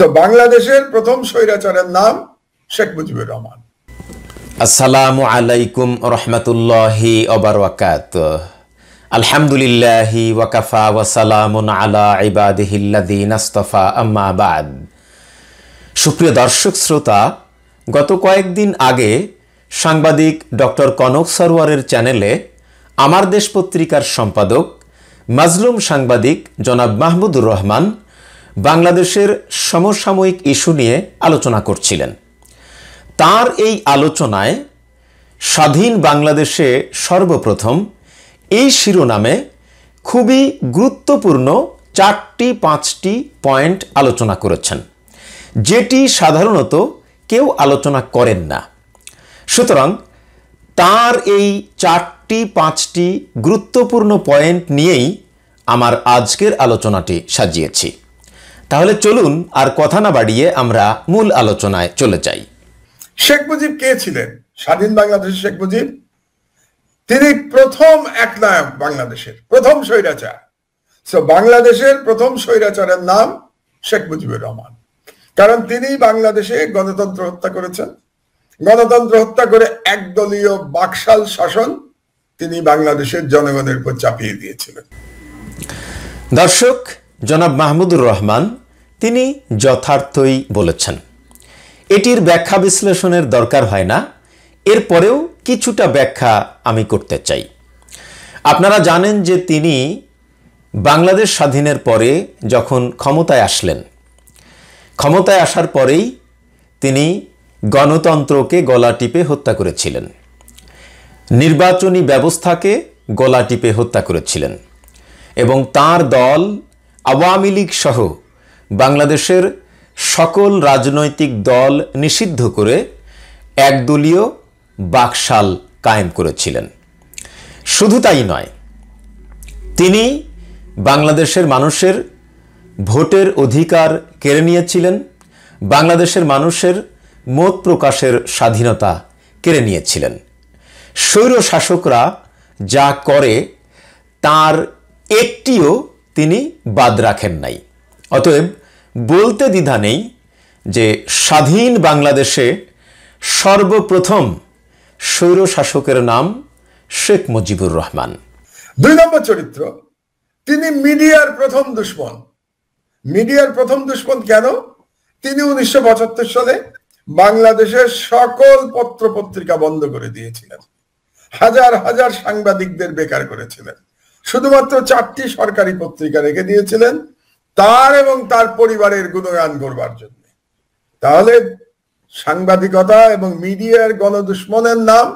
so বাংলাদেশের প্রথম স্বৈরাচারের নাম শেখ মুজিবুর রহমান আসসালামু আলাইকুম রহমতুল্লাহি অবরাকাত আলহামদুলিল্লাহি ওয়াকাফা ওয়াসালামুন আলা ইবাদিহিল্লাদিন আস্তফা আম্মা বাদ সুপ্রিয় দর্শক শ্রোতা গত কয়েকদিন আগে সাংবাদিক ডক্টর কনক সরওয়ারের চ্যানেলে আমার দেশ পত্রিকার সম্পাদক মাজলুম সাংবাদিক জনাব মাহমুদুর রহমান বাংলাদেশের সমসাময়িক ইস্যু নিয়ে আলোচনা করছিলেন তার এই আলোচনায় স্বাধীন বাংলাদেশে সর্বপ্রথম এই শিরোনামে খুবই গুরুত্বপূর্ণ চারটি পাঁচটি পয়েন্ট আলোচনা করেছেন যেটি সাধারণত কেউ আলোচনা করেন না সুতরাং তার এই চারটি পাঁচটি গুরুত্বপূর্ণ পয়েন্ট নিয়েই আমার আজকের আলোচনাটি সাজিয়েছি তাহলে চলুন আর কথা না বাড়িয়ে আমরা মূল আলোচনায় চলে যাই শেখ মুজিব কে ছিলেন স্বাধীন বাংলাদেশের শেখ মুজিব তিনি প্রথম একনায়ক বাংলাদেশের প্রথম স্বৈরাচার বাংলাদেশের প্রথম স্বৈরাচারের নাম শেখ মুজিবুর রহমান কারণ তিনি বাংলাদেশে গণতন্ত্র হত্যা করেছেন গণতন্ত্র হত্যা করে একদলীয় বাকশাল শাসন তিনি বাংলাদেশের জনগণের উপর চাপিয়ে দিয়েছিলেন দর্শক জনাব মাহমুদুর রহমান তিনি যথার্থই বলেছেন এটির ব্যাখ্যা বিশ্লেষণের দরকার হয় না এরপরেও কিছুটা ব্যাখ্যা আমি করতে চাই আপনারা জানেন যে তিনি বাংলাদেশ স্বাধীনের পরে যখন ক্ষমতায় আসলেন ক্ষমতায় আসার পরেই তিনি গণতন্ত্রকে গলা টিপে হত্যা করেছিলেন নির্বাচনী ব্যবস্থাকে গলা টিপে হত্যা করেছিলেন এবং তার দল আওয়ামী লীগ সহ বাংলাদেশের সকল রাজনৈতিক দল নিষিদ্ধ করে একদলীয় বাকশাল কায়েম করেছিলেন শুধু তাই নয় তিনি বাংলাদেশের মানুষের ভোটের অধিকার কেড়ে নিয়েছিলেন বাংলাদেশের মানুষের মত প্রকাশের স্বাধীনতা কেড়ে নিয়েছিলেন স্বৈর শাসকরা যা করে তার একটিও তিনি বাদ রাখেন নাই অতএব বলতে দ্বিধা নেই যে স্বাধীন বাংলাদেশে সর্বপ্রথম স্বৈর শাসকের নাম শেখ মুজিবুর রহমান দুই নম্বর চরিত্র তিনি মিডিয়ার প্রথম দুশ্মন মিডিয়ার প্রথম দুশ্মন কেন তিনি উনিশশো সালে বাংলাদেশের সকল পত্র পত্রিকা বন্ধ করে দিয়েছিলেন হাজার হাজার সাংবাদিকদের বেকার করেছিলেন শুধুমাত্র চারটি সরকারি পত্রিকা রেখে দিয়েছিলেন তার এবং তার পরিবারের গুণগান করবার জন্য তাহলে সাংবাদিকতা এবং মিডিয়ার গণদুশ্মনের নাম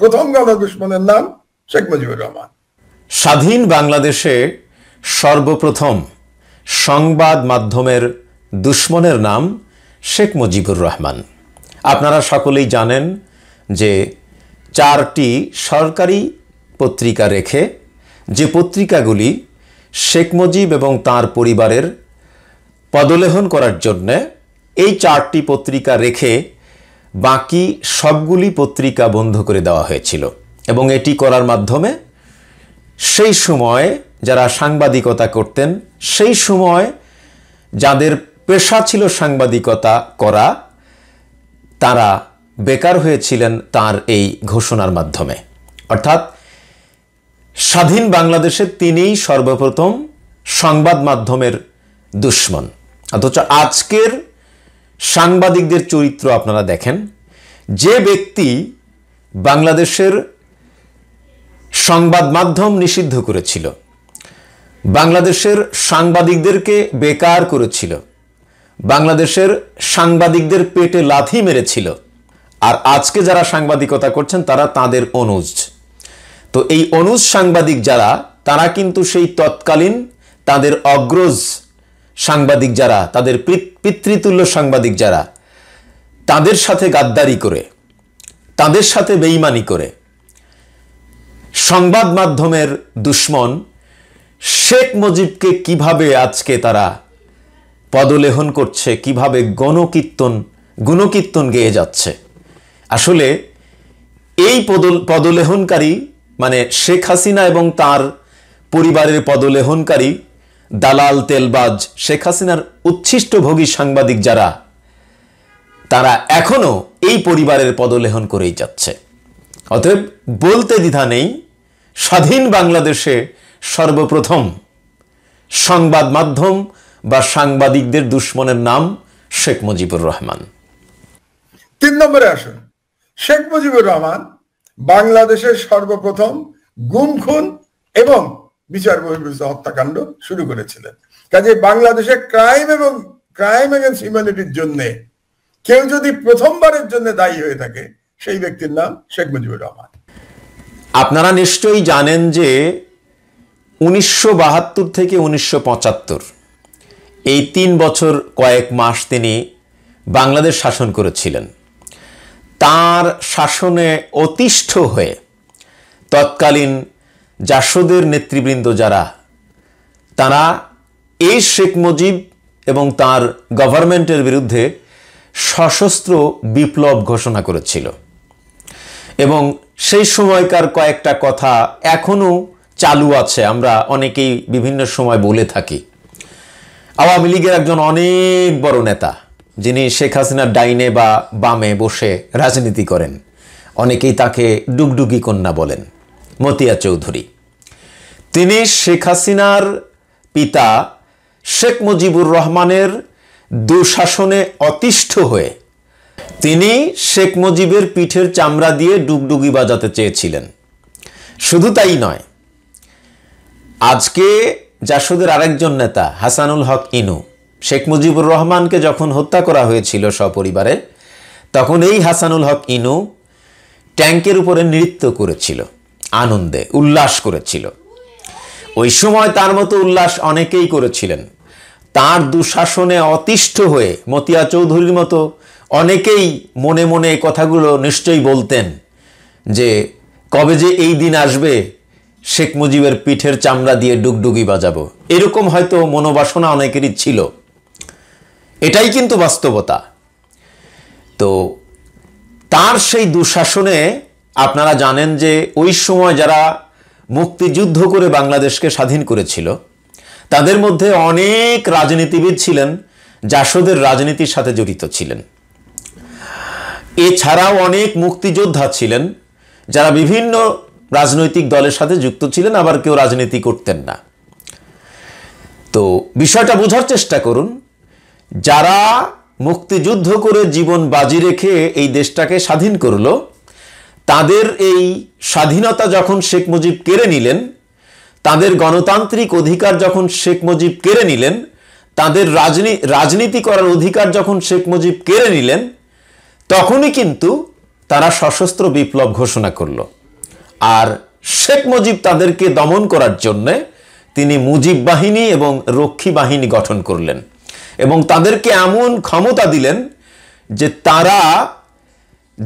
প্রথম গণদুশ্মনের নাম শেখ মুজিবুর রহমান স্বাধীন বাংলাদেশে সর্বপ্রথম সংবাদ মাধ্যমের দুশ্মনের নাম শেখ মুজিবুর রহমান আপনারা সকলেই জানেন যে চারটি সরকারি পত্রিকা রেখে যে পত্রিকাগুলি শেখ মুজিব এবং তার পরিবারের পদলেহন করার জন্যে এই চারটি পত্রিকা রেখে বাকি সবগুলি পত্রিকা বন্ধ করে দেওয়া হয়েছিল এবং এটি করার মাধ্যমে সেই সময় যারা সাংবাদিকতা করতেন সেই সময় যাদের পেশা ছিল সাংবাদিকতা করা তারা বেকার হয়েছিলেন তার এই ঘোষণার মাধ্যমে অর্থাৎ স্বাধীন বাংলাদেশে তিনিই সর্বপ্রথম সংবাদ মাধ্যমের দুশ্মন অথচ আজকের সাংবাদিকদের চরিত্র আপনারা দেখেন যে ব্যক্তি বাংলাদেশের সংবাদ মাধ্যম নিষিদ্ধ করেছিল বাংলাদেশের সাংবাদিকদেরকে বেকার করেছিল বাংলাদেশের সাংবাদিকদের পেটে লাথি মেরেছিল আর আজকে যারা সাংবাদিকতা করছেন তারা তাদের অনুজ তো এই অনুজ সাংবাদিক যারা তারা কিন্তু সেই তৎকালীন তাদের অগ্রজ সাংবাদিক যারা তাদের পিতৃতুল্য সাংবাদিক যারা তাদের সাথে গাদ্দারি করে তাদের সাথে বেইমানি করে সংবাদ মাধ্যমের দুশ্মন শেখ মুজিবকে কিভাবে আজকে তারা পদলেহন করছে কিভাবে গণকীর্তন গুণকীর্তন গেয়ে যাচ্ছে আসলে এই পদল পদলেহনকারী মানে শেখ হাসিনা এবং তার পরিবারের পদলেহনকারী দালাল তেলবাজ শেখ হাসিনার উচ্ছিষ্টভোগী সাংবাদিক যারা তারা এখনও এই পরিবারের পদলেহন করেই যাচ্ছে অতএব বলতে দ্বিধা নেই স্বাধীন বাংলাদেশে সর্বপ্রথম সংবাদ মাধ্যম বা সাংবাদিকদের দুশ্মনের নাম শেখ মুজিবুর রহমান তিন নম্বরে আসুন শেখ মুজিবুর রহমান বাংলাদেশের সর্বপ্রথম গুম খুন এবং বিচার বহির্ভূত হত্যাকাণ্ড শুরু করেছিলেন কাজে বাংলাদেশে ক্রাইম এবং ক্রাইম এগেন্স্ট হিউম্যানিটির জন্য কেউ যদি প্রথমবারের জন্য দায়ী হয়ে থাকে সেই ব্যক্তির নাম শেখ মুজিবুর রহমান আপনারা নিশ্চয়ই জানেন যে উনিশশো থেকে উনিশশো এই তিন বছর কয়েক মাস তিনি বাংলাদেশ শাসন করেছিলেন তার শাসনে অতিষ্ঠ হয়ে তৎকালীন জাসদের নেতৃবৃন্দ যারা তারা এই শেখ মুজিব এবং তার গভর্নমেন্টের বিরুদ্ধে সশস্ত্র বিপ্লব ঘোষণা করেছিল এবং সেই সময়কার কয়েকটা কথা এখনও চালু আছে আমরা অনেকেই বিভিন্ন সময় বলে থাকি আওয়ামী লীগের একজন অনেক বড় নেতা যিনি শেখ হাসিনার ডাইনে বা বামে বসে রাজনীতি করেন অনেকেই তাকে ডুগডুগি কন্যা বলেন মতিয়া চৌধুরী তিনি শেখ হাসিনার পিতা শেখ মুজিবুর রহমানের দুঃশাসনে অতিষ্ঠ হয়ে তিনি শেখ মুজিবের পিঠের চামড়া দিয়ে ডুগডুগি বাজাতে চেয়েছিলেন শুধু তাই নয় আজকে জাসদের আরেকজন নেতা হাসানুল হক ইনু শেখ মুজিবুর রহমানকে যখন হত্যা করা হয়েছিল সপরিবারে তখন এই হাসানুল হক ইনু ট্যাঙ্কের উপরে নৃত্য করেছিল আনন্দে উল্লাস করেছিল ওই সময় তার মতো উল্লাস অনেকেই করেছিলেন তার দুঃশাসনে অতিষ্ঠ হয়ে মতিয়া চৌধুরীর মতো অনেকেই মনে মনে কথাগুলো নিশ্চয়ই বলতেন যে কবে যে এই দিন আসবে শেখ মুজিবের পিঠের চামড়া দিয়ে ডুগডুগি বাজাবো এরকম হয়তো মনোবাসনা অনেকেরই ছিল এটাই কিন্তু বাস্তবতা তো তার সেই দুঃশাসনে আপনারা জানেন যে ওই সময় যারা মুক্তিযুদ্ধ করে বাংলাদেশকে স্বাধীন করেছিল তাদের মধ্যে অনেক রাজনীতিবিদ ছিলেন জাসদের রাজনীতির সাথে জড়িত ছিলেন এছাড়াও অনেক মুক্তিযোদ্ধা ছিলেন যারা বিভিন্ন রাজনৈতিক দলের সাথে যুক্ত ছিলেন আবার কেউ রাজনীতি করতেন না তো বিষয়টা বোঝার চেষ্টা করুন যারা মুক্তিযুদ্ধ করে জীবন বাজি রেখে এই দেশটাকে স্বাধীন করল তাদের এই স্বাধীনতা যখন শেখ মুজিব কেড়ে নিলেন তাদের গণতান্ত্রিক অধিকার যখন শেখ মুজিব কেড়ে নিলেন তাদের রাজনীতি করার অধিকার যখন শেখ মুজিব কেড়ে নিলেন তখনই কিন্তু তারা সশস্ত্র বিপ্লব ঘোষণা করল আর শেখ মুজিব তাদেরকে দমন করার জন্যে তিনি মুজিব বাহিনী এবং রক্ষী বাহিনী গঠন করলেন এবং তাদেরকে এমন ক্ষমতা দিলেন যে তারা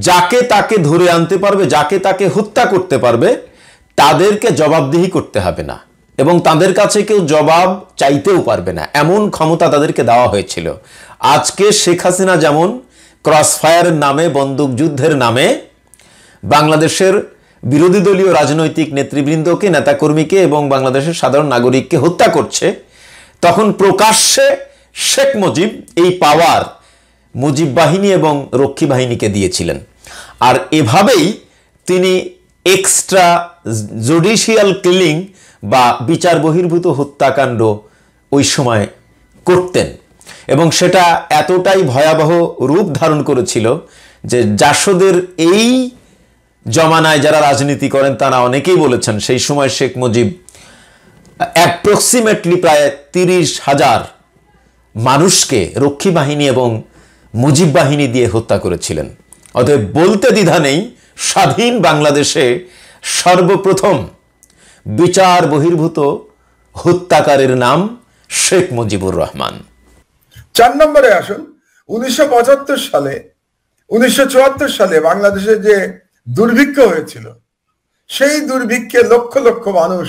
যাকে তাকে ধরে আনতে পারবে যাকে তাকে হত্যা করতে পারবে তাদেরকে জবাবদিহি করতে হবে না এবং তাদের কাছে কেউ জবাব চাইতেও পারবে না এমন ক্ষমতা তাদেরকে দেওয়া হয়েছিল আজকে শেখ হাসিনা যেমন ক্রসফায়ারের নামে বন্দুকযুদ্ধের নামে বাংলাদেশের বিরোধী দলীয় রাজনৈতিক নেতৃবৃন্দকে নেতাকর্মীকে এবং বাংলাদেশের সাধারণ নাগরিককে হত্যা করছে তখন প্রকাশ্যে শেখ মুজিব এই পাওয়ার মুজিব বাহিনী এবং রক্ষী বাহিনীকে দিয়েছিলেন আর এভাবেই তিনি এক্সট্রা জুডিশিয়াল কিলিং বা বিচার বহির্ভূত হত্যাকাণ্ড ওই সময় করতেন এবং সেটা এতটাই ভয়াবহ রূপ ধারণ করেছিল যে জাসদের এই জমানায় যারা রাজনীতি করেন তারা অনেকেই বলেছেন সেই সময় শেখ মুজিব অ্যাপ্রক্সিমেটলি প্রায় তিরিশ হাজার মানুষকে রক্ষী বাহিনী এবং মুজিব বাহিনী দিয়ে হত্যা করেছিলেন অতএব বলতে দ্বিধা নেই স্বাধীন বাংলাদেশে সর্বপ্রথম বিচার বহির্ভূত হত্যাকারের নাম শেখ মুজিবুর রহমান চার নম্বরে আসুন উনিশশো সালে উনিশশো সালে বাংলাদেশে যে দুর্ভিক্ষ হয়েছিল সেই দুর্ভিক্ষে লক্ষ লক্ষ মানুষ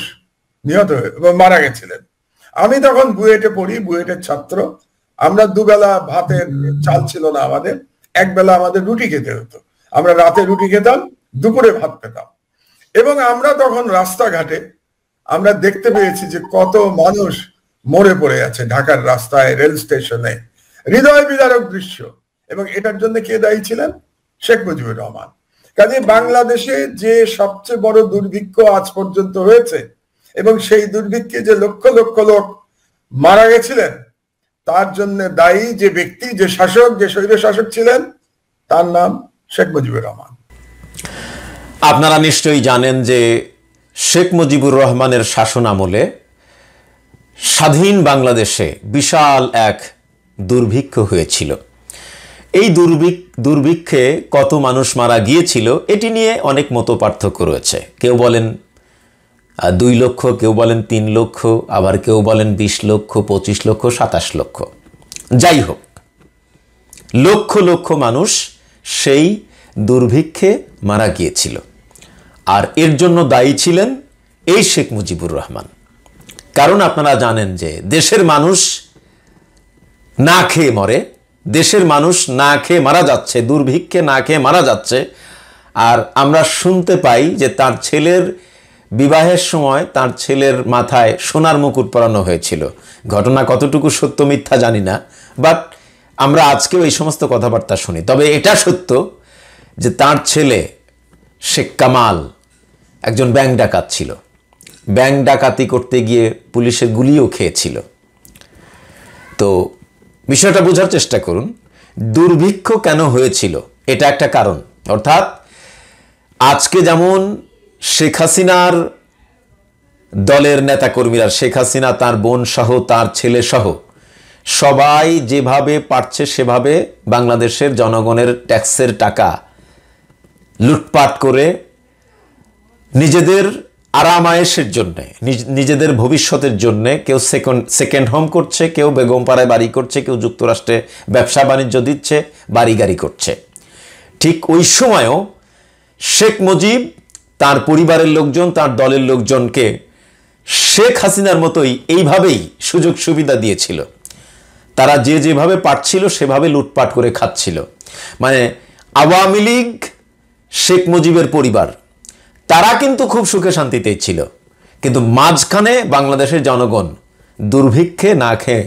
নিহত হয়ে মারা গেছিলেন আমি তখন বুয়েটে পড়ি বুয়েটের ছাত্র আমরা দুবেলা ভাতের চাল ছিল না আমাদের একবেলা আমাদের রুটি খেতে হতো আমরা রাতে রুটি খেতাম দুপুরে ভাত পেতাম এবং আমরা তখন রাস্তাঘাটে আমরা দেখতে পেয়েছি যে কত মানুষ মরে পড়ে আছে ঢাকার রাস্তায় রেল স্টেশনে হৃদয় বিদারক দৃশ্য এবং এটার জন্য কে দায়ী ছিলেন শেখ মুজিবুর রহমান কাজে বাংলাদেশে যে সবচেয়ে বড় দুর্ভিক্ষ আজ পর্যন্ত হয়েছে এবং সেই দুর্ভিক্ষে যে লক্ষ লক্ষ লোক মারা গেছিলেন তার জন্য দায়ী যে ব্যক্তি যে শাসক যে শৈব শাসক ছিলেন তার নাম শেখ মুজিবুর রহমান আপনারা নিশ্চয়ই জানেন যে শেখ মুজিবুর রহমানের শাসন আমলে স্বাধীন বাংলাদেশে বিশাল এক দুর্ভিক্ষ হয়েছিল এই দুর্ভিক দুর্ভিক্ষে কত মানুষ মারা গিয়েছিল এটি নিয়ে অনেক মতপার্থক্য রয়েছে কেউ বলেন দুই লক্ষ কেউ বলেন তিন লক্ষ আবার কেউ বলেন বিশ লক্ষ পঁচিশ লক্ষ সাতাশ লক্ষ যাই হোক লক্ষ লক্ষ মানুষ সেই দুর্ভিক্ষে মারা গিয়েছিল আর এর জন্য দায়ী ছিলেন এই শেখ মুজিবুর রহমান কারণ আপনারা জানেন যে দেশের মানুষ না খেয়ে মরে দেশের মানুষ না খেয়ে মারা যাচ্ছে দুর্ভিক্ষে না খেয়ে মারা যাচ্ছে আর আমরা শুনতে পাই যে তার ছেলের বিবাহের সময় তার ছেলের মাথায় সোনার মুকুট পরানো হয়েছিল ঘটনা কতটুকু সত্য মিথ্যা জানি না বাট আমরা আজকেও এই সমস্ত কথাবার্তা শুনি তবে এটা সত্য যে তার ছেলে শেখ কামাল একজন ব্যাংক ডাকাত ছিল ব্যাংক ডাকাতি করতে গিয়ে পুলিশের গুলিও খেয়েছিল তো বিষয়টা বোঝার চেষ্টা করুন দুর্ভিক্ষ কেন হয়েছিল এটা একটা কারণ অর্থাৎ আজকে যেমন শেখ হাসিনার দলের নেতাকর্মীরা শেখ হাসিনা তার বোন সহ তার ছেলে সহ সবাই যেভাবে পারছে সেভাবে বাংলাদেশের জনগণের ট্যাক্সের টাকা লুটপাট করে নিজেদের আরাম আয়েসের জন্যে নিজেদের ভবিষ্যতের জন্যে কেউ সেকেন্ড সেকেন্ড হোম করছে কেউ বেগমপাড়ায় বাড়ি করছে কেউ যুক্তরাষ্ট্রে ব্যবসা বাণিজ্য দিচ্ছে বাড়ি গাড়ি করছে ঠিক ওই সময়ও শেখ মুজিব তার পরিবারের লোকজন তার দলের লোকজনকে শেখ হাসিনার মতোই এইভাবেই সুযোগ সুবিধা দিয়েছিল তারা যে যেভাবে পাচ্ছিল সেভাবে লুটপাট করে খাচ্ছিল মানে আওয়ামী লীগ শেখ মুজিবের পরিবার তারা কিন্তু খুব সুখে শান্তিতে ছিল কিন্তু মাঝখানে বাংলাদেশের জনগণ দুর্ভিক্ষে না খেয়ে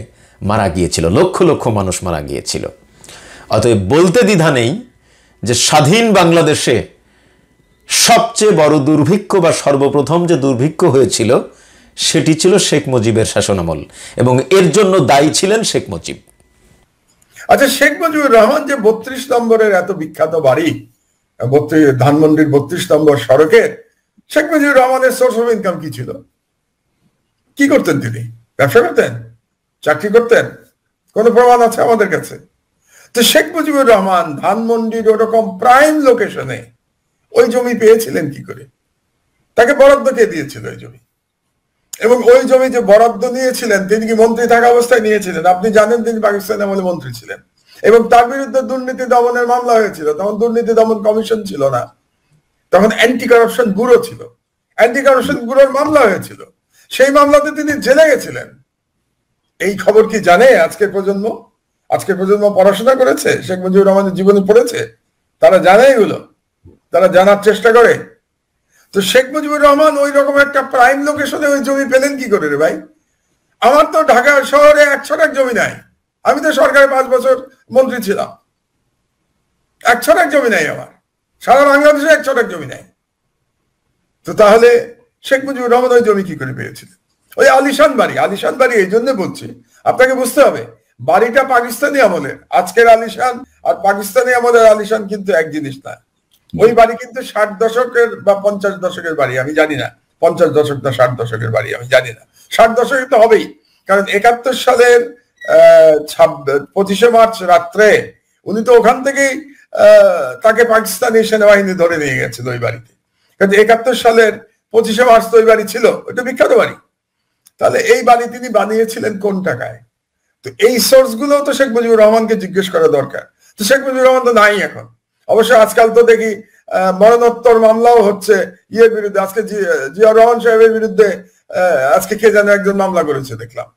মারা গিয়েছিল লক্ষ লক্ষ মানুষ মারা গিয়েছিল অতএব বলতে দ্বিধা নেই যে স্বাধীন বাংলাদেশে সবচেয়ে বড় দুর্ভিক্ষ বা সর্বপ্রথম যে দুর্ভিক্ষ হয়েছিল সেটি ছিল শেখ মুজিবের শাসনামল এবং এর জন্য দায়ী ছিলেন শেখ মুজিব আচ্ছা শেখ মুজিবুর রহমান যে বত্রিশ নম্বরের এত বিখ্যাত বাড়ি ধানমন্ডির বত্রিশ নম্বর সড়কের শেখ মুজিবুর রহমানের সোর্স অফ ইনকাম কি ছিল কি করতেন তিনি ব্যবসা করতেন চাকরি করতেন কোনো প্রমাণ আছে আমাদের কাছে তো শেখ মুজিবুর রহমান ধানমন্ডির ওরকম প্রাইম লোকেশনে ওই জমি পেয়েছিলেন কি করে তাকে বরাদ্দ কে দিয়েছিল ওই জমি এবং ওই জমি যে বরাদ্দ নিয়েছিলেন তিনি কি মন্ত্রী থাকা অবস্থায় নিয়েছিলেন আপনি জানেন তিনি পাকিস্তান আমলে মন্ত্রী ছিলেন এবং তার বিরুদ্ধে দুর্নীতি দমনের মামলা হয়েছিল তখন দুর্নীতি দমন কমিশন ছিল না তখন অ্যান্টি কারাপশন ব্যুরো ছিল অ্যান্টি কারাপশন ব্যুরোর মামলা হয়েছিল সেই মামলাতে তিনি জেলে গেছিলেন এই খবর কি জানে আজকের প্রজন্ম আজকের প্রজন্ম পড়াশোনা করেছে শেখ মুজিবুর রহমানের জীবনে পড়েছে তারা জানে এগুলো তারা জানার চেষ্টা করে তো শেখ মুজিবুর রহমান ওই রকম একটা প্রাইম লোকেশনে ওই জমি পেলেন কি করে রে ভাই আমার তো ঢাকা শহরে একশো এক জমি নাই আমি তো সরকারে পাঁচ বছর মন্ত্রী ছিলাম একশো এক জমি নাই আমার সারা বাংলাদেশে একশো এক জমি নাই তো তাহলে শেখ মুজিবুর রহমান ওই জমি কি করে পেয়েছিলেন ওই আলিশান বাড়ি আলিশান বাড়ি এই জন্য বলছি আপনাকে বুঝতে হবে বাড়িটা পাকিস্তানি আমলের আজকের আলিশান আর পাকিস্তানি আমলের আলিশান কিন্তু এক জিনিস না ওই বাড়ি কিন্তু ষাট দশকের বা পঞ্চাশ দশকের বাড়ি আমি জানি না পঞ্চাশ দশক না ষাট দশকের বাড়ি আমি জানি না ষাট দশকে তো হবেই কারণ একাত্তর সালের পঁচিশে মার্চ রাত্রে উনি তো ওখান থেকেই তাকে পাকিস্তানি সেনাবাহিনী ধরে নিয়ে গেছিল ওই বাড়িতে কিন্তু একাত্তর সালের পঁচিশে মার্চ তো ওই বাড়ি ছিল ওইটা বিখ্যাত বাড়ি তাহলে এই বাড়ি তিনি বানিয়েছিলেন কোন টাকায় তো এই সোর্স গুলো তো শেখ মুজিবুর রহমানকে জিজ্ঞেস করা দরকার তো শেখ মুজিবুর রহমান তো নাই এখন অবশ্য আজকাল তো দেখি মরণোত্তর মামলাও হচ্ছে ইয়ের বিরুদ্ধে আজকে জিয়া রহমান সাহেবের বিরুদ্ধে আজকে কে যেন একজন মামলা করেছে দেখলাম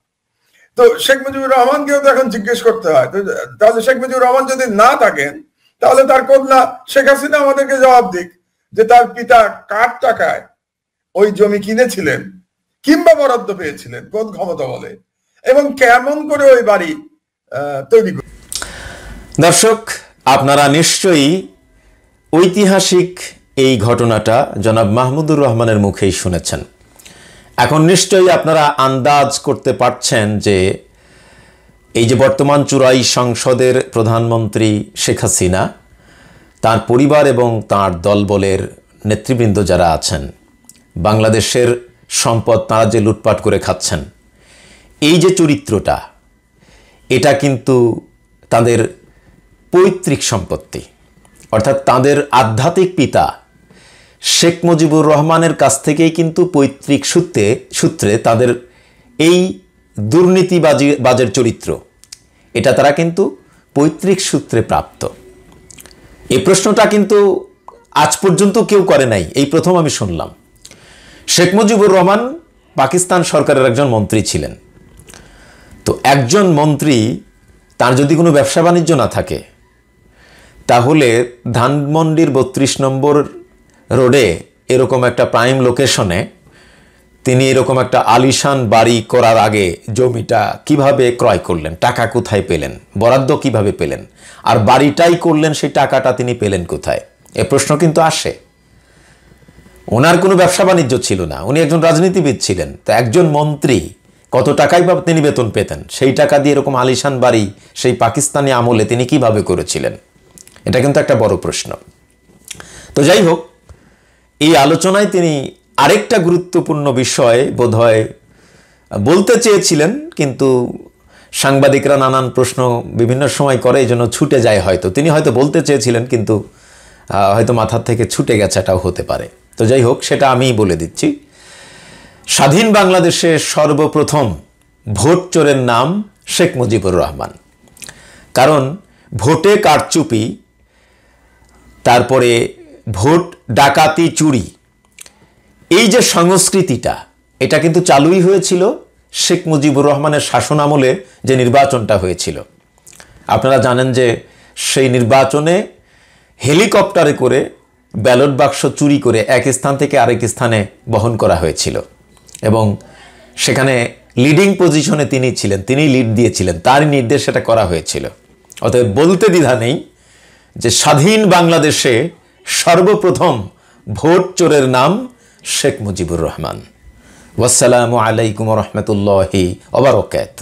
তো শেখ মুজিবুর রহমানকেও তো এখন জিজ্ঞেস করতে হয় তাহলে শেখ মুজিবুর রহমান যদি না থাকেন তাহলে তার কন্যা শেখ হাসিনা আমাদেরকে জবাব দিক যে তার পিতা কার টাকায় ওই জমি কিনেছিলেন কিংবা বরাদ্দ পেয়েছিলেন কোন ক্ষমতা বলে এবং কেমন করে ওই বাড়ি তৈরি দর্শক আপনারা নিশ্চয়ই ঐতিহাসিক এই ঘটনাটা জনাব মাহমুদুর রহমানের মুখেই শুনেছেন এখন নিশ্চয়ই আপনারা আন্দাজ করতে পারছেন যে এই যে বর্তমান চুরাই সংসদের প্রধানমন্ত্রী শেখ হাসিনা তার পরিবার এবং তার দলবলের নেতৃবৃন্দ যারা আছেন বাংলাদেশের সম্পদ তারা যে লুটপাট করে খাচ্ছেন এই যে চরিত্রটা এটা কিন্তু তাদের পৈতৃক সম্পত্তি অর্থাৎ তাদের আধ্যাত্মিক পিতা শেখ মুজিবুর রহমানের কাছ থেকেই কিন্তু পৈতৃক সূত্রে সূত্রে তাদের এই দুর্নীতিবাজি বাজের চরিত্র এটা তারা কিন্তু পৈতৃক সূত্রে প্রাপ্ত এই প্রশ্নটা কিন্তু আজ পর্যন্ত কেউ করে নাই এই প্রথম আমি শুনলাম শেখ মুজিবুর রহমান পাকিস্তান সরকারের একজন মন্ত্রী ছিলেন তো একজন মন্ত্রী তার যদি কোনো ব্যবসা বাণিজ্য না থাকে তাহলে ধানমন্ডির বত্রিশ নম্বর রোডে এরকম একটা প্রাইম লোকেশনে তিনি এরকম একটা আলিশান বাড়ি করার আগে জমিটা কিভাবে ক্রয় করলেন টাকা কোথায় পেলেন বরাদ্দ কিভাবে পেলেন আর বাড়িটাই করলেন সেই টাকাটা তিনি পেলেন কোথায় এ প্রশ্ন কিন্তু আসে ওনার কোনো ব্যবসা বাণিজ্য ছিল না উনি একজন রাজনীতিবিদ ছিলেন তো একজন মন্ত্রী কত টাকাই বা তিনি বেতন পেতেন সেই টাকা দিয়ে এরকম আলিশান বাড়ি সেই পাকিস্তানি আমলে তিনি কিভাবে করেছিলেন এটা কিন্তু একটা বড় প্রশ্ন তো যাই হোক এই আলোচনায় তিনি আরেকটা গুরুত্বপূর্ণ বিষয় বোধহয় বলতে চেয়েছিলেন কিন্তু সাংবাদিকরা নানান প্রশ্ন বিভিন্ন সময় করে এই জন্য ছুটে যায় হয়তো তিনি হয়তো বলতে চেয়েছিলেন কিন্তু হয়তো মাথার থেকে ছুটে গেছেটাও হতে পারে তো যাই হোক সেটা আমি বলে দিচ্ছি স্বাধীন বাংলাদেশে সর্বপ্রথম ভোট চোরের নাম শেখ মুজিবুর রহমান কারণ ভোটে কারচুপি তারপরে ভোট ডাকাতি চুরি এই যে সংস্কৃতিটা এটা কিন্তু চালুই হয়েছিল শেখ মুজিবুর রহমানের শাসন আমলে যে নির্বাচনটা হয়েছিল আপনারা জানেন যে সেই নির্বাচনে হেলিকপ্টারে করে ব্যালট বাক্স চুরি করে এক স্থান থেকে আরেক স্থানে বহন করা হয়েছিল এবং সেখানে লিডিং পজিশনে তিনি ছিলেন তিনি লিড দিয়েছিলেন তার নির্দেশ সেটা করা হয়েছিল অতএব বলতে দ্বিধা নেই যে স্বাধীন বাংলাদেশে সর্বপ্রথম ভোট চোরের নাম শেখ মুজিবুর রহমান ওয়াসালামু আলাইকুম রহমতুল্লাহি ওবরকাত